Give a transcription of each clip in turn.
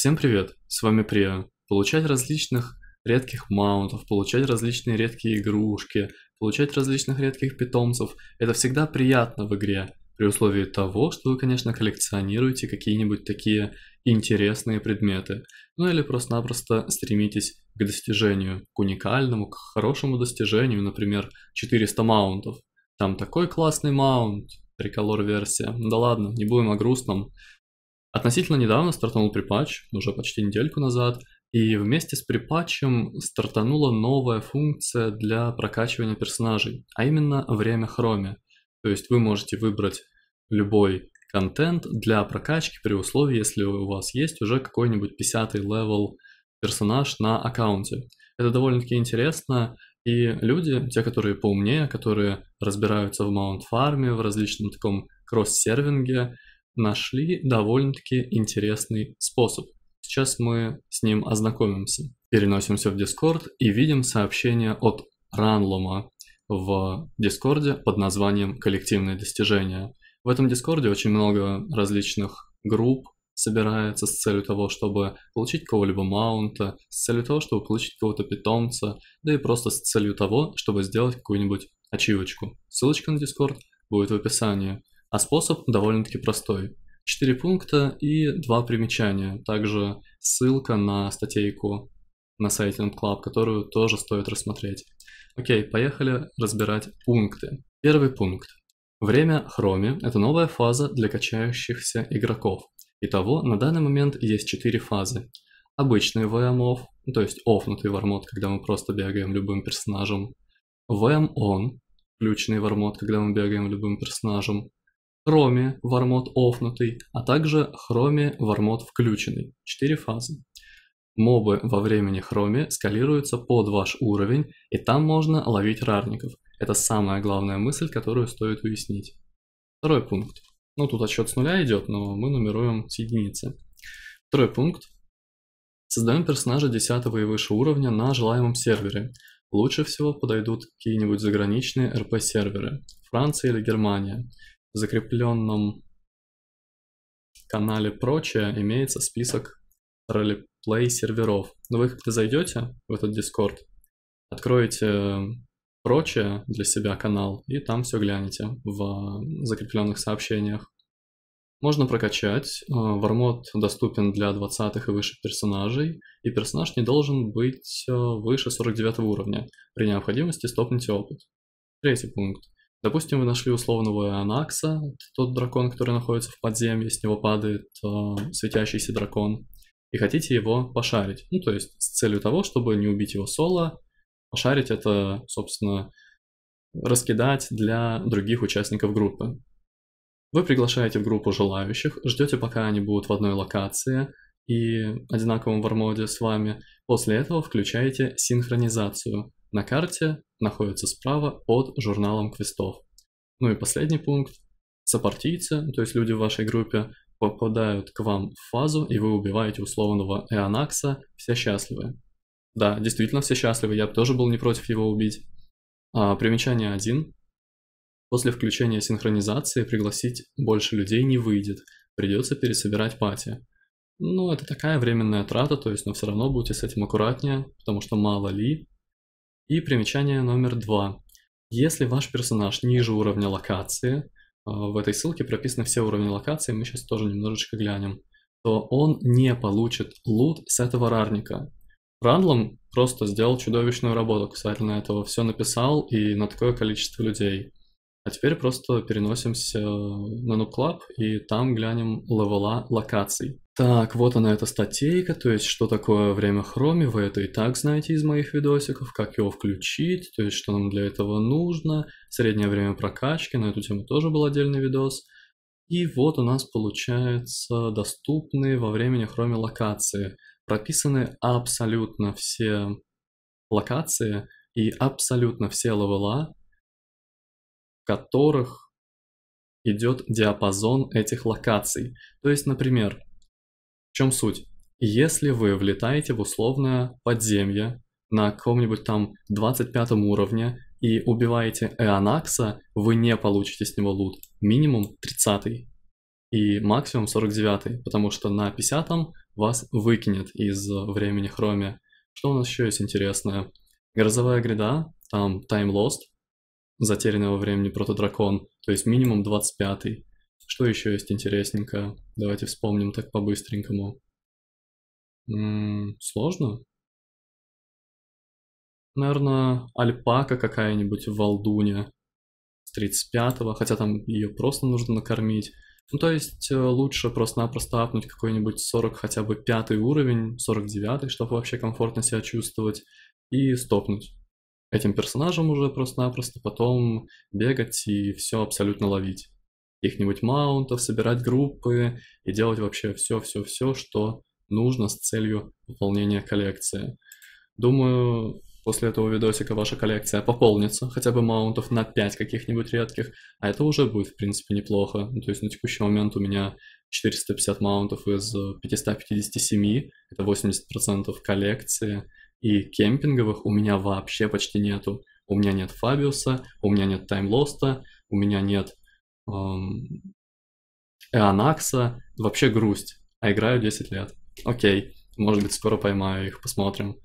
Всем привет, с вами Прия. Получать различных редких маунтов, получать различные редкие игрушки, получать различных редких питомцев – это всегда приятно в игре, при условии того, что вы, конечно, коллекционируете какие-нибудь такие интересные предметы, ну или просто-напросто стремитесь к достижению, к уникальному, к хорошему достижению, например, 400 маунтов. Там такой классный маунт, триколор версия. Да ладно, не будем о грустном. Относительно недавно стартанул припач, уже почти недельку назад, и вместе с припачем стартанула новая функция для прокачивания персонажей, а именно время хроме. То есть вы можете выбрать любой контент для прокачки при условии, если у вас есть уже какой-нибудь 50 левел персонаж на аккаунте. Это довольно-таки интересно, и люди, те, которые поумнее, которые разбираются в маунт-фарме, в различном таком кросс-сервинге, нашли довольно-таки интересный способ. Сейчас мы с ним ознакомимся. Переносимся в Discord и видим сообщение от Ранлома в Дискорде под названием «Коллективные достижения». В этом Дискорде очень много различных групп собирается с целью того, чтобы получить кого-либо маунта, с целью того, чтобы получить кого-то питомца, да и просто с целью того, чтобы сделать какую-нибудь ачивочку. Ссылочка на Discord будет в описании. А способ довольно-таки простой. четыре пункта и два примечания. Также ссылка на статейку на сайте NetClub, которую тоже стоит рассмотреть. Окей, поехали разбирать пункты. Первый пункт. Время хроме это новая фаза для качающихся игроков. Итого, на данный момент есть четыре фазы. Обычный VM off, то есть офнутый вармод, когда мы просто бегаем любым персонажем. VM on, включенный вармод, когда мы бегаем любым персонажем хроме вармод офнутый, а также хроме вармод включенный. Четыре фазы. Мобы во времени хроме скалируются под ваш уровень, и там можно ловить рарников. Это самая главная мысль, которую стоит уяснить. Второй пункт. Ну, тут отсчет с нуля идет, но мы нумеруем с единицы. Второй пункт. Создаем персонажа 10 и выше уровня на желаемом сервере. Лучше всего подойдут какие-нибудь заграничные РП-серверы. Франция или Германия закрепленном канале «Прочее» имеется список ролеплей серверов. Но ну, вы когда зайдете в этот Discord, откроете э, «Прочее» для себя канал и там все глянете в закрепленных сообщениях. Можно прокачать. Э, Вармод доступен для 20 и выше персонажей, и персонаж не должен быть э, выше 49 уровня. При необходимости стопните опыт. Третий пункт. Допустим, вы нашли условного Анакса, тот дракон, который находится в подземье, с него падает э, светящийся дракон, и хотите его пошарить. Ну, то есть с целью того, чтобы не убить его соло, пошарить это, собственно, раскидать для других участников группы. Вы приглашаете в группу желающих, ждете, пока они будут в одной локации – и одинаковом вармоде с вами. После этого включаете синхронизацию. На карте находится справа под журналом квестов. Ну и последний пункт. Сопартийцы, то есть люди в вашей группе, попадают к вам в фазу, и вы убиваете условного Эонакса, все счастливы. Да, действительно все счастливы, я тоже был не против его убить. А, примечание 1. После включения синхронизации пригласить больше людей не выйдет, придется пересобирать пати. Ну, это такая временная трата, то есть, но все равно будьте с этим аккуратнее, потому что мало ли. И примечание номер два. Если ваш персонаж ниже уровня локации, э, в этой ссылке прописаны все уровни локации, мы сейчас тоже немножечко глянем, то он не получит лут с этого рарника. Рандлом просто сделал чудовищную работу касательно этого, все написал и на такое количество людей. А теперь просто переносимся на NoClub и там глянем левела локаций. Так, вот она эта статейка, то есть что такое время хроми, вы это и так знаете из моих видосиков, как его включить, то есть что нам для этого нужно, среднее время прокачки, на эту тему тоже был отдельный видос. И вот у нас получается доступные во времени хроме локации. Прописаны абсолютно все локации и абсолютно все левела, которых идет диапазон этих локаций. То есть, например, в чем суть? Если вы влетаете в условное подземье на каком-нибудь там 25 уровне и убиваете Эонакса, вы не получите с него лут. Минимум 30 и максимум 49 потому что на 50 вас выкинет из времени Хроме. Что у нас еще есть интересное? Грозовая гряда, там Time Lost затерянного времени протодракон, то есть минимум 25-й. Что еще есть интересненько? Давайте вспомним так по-быстренькому. М-м, сложно? Наверное, альпака какая-нибудь в Валдуне с 35-го, хотя там ее просто нужно накормить. Ну, то есть э, лучше просто-напросто апнуть какой-нибудь 40 хотя бы пятый уровень, 49-й, чтобы вообще комфортно себя чувствовать, и стопнуть этим персонажам уже просто-напросто потом бегать и все абсолютно ловить. Их-нибудь маунтов, собирать группы и делать вообще все-все-все, что нужно с целью пополнения коллекции. Думаю, после этого видосика ваша коллекция пополнится, хотя бы маунтов на 5 каких-нибудь редких, а это уже будет, в принципе, неплохо. Ну, то есть на текущий момент у меня 450 маунтов из 557, это 80% коллекции, и кемпинговых у меня вообще почти нету. У меня нет Фабиуса, у меня нет Таймлоста, у меня нет эм, Эонакса. Вообще грусть. А играю 10 лет. Окей, может быть, скоро поймаю их, посмотрим.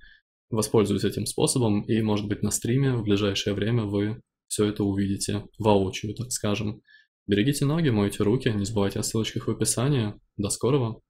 Воспользуюсь этим способом, и, может быть, на стриме в ближайшее время вы все это увидите воочию, так скажем. Берегите ноги, мойте руки, не забывайте о ссылочках в описании. До скорого!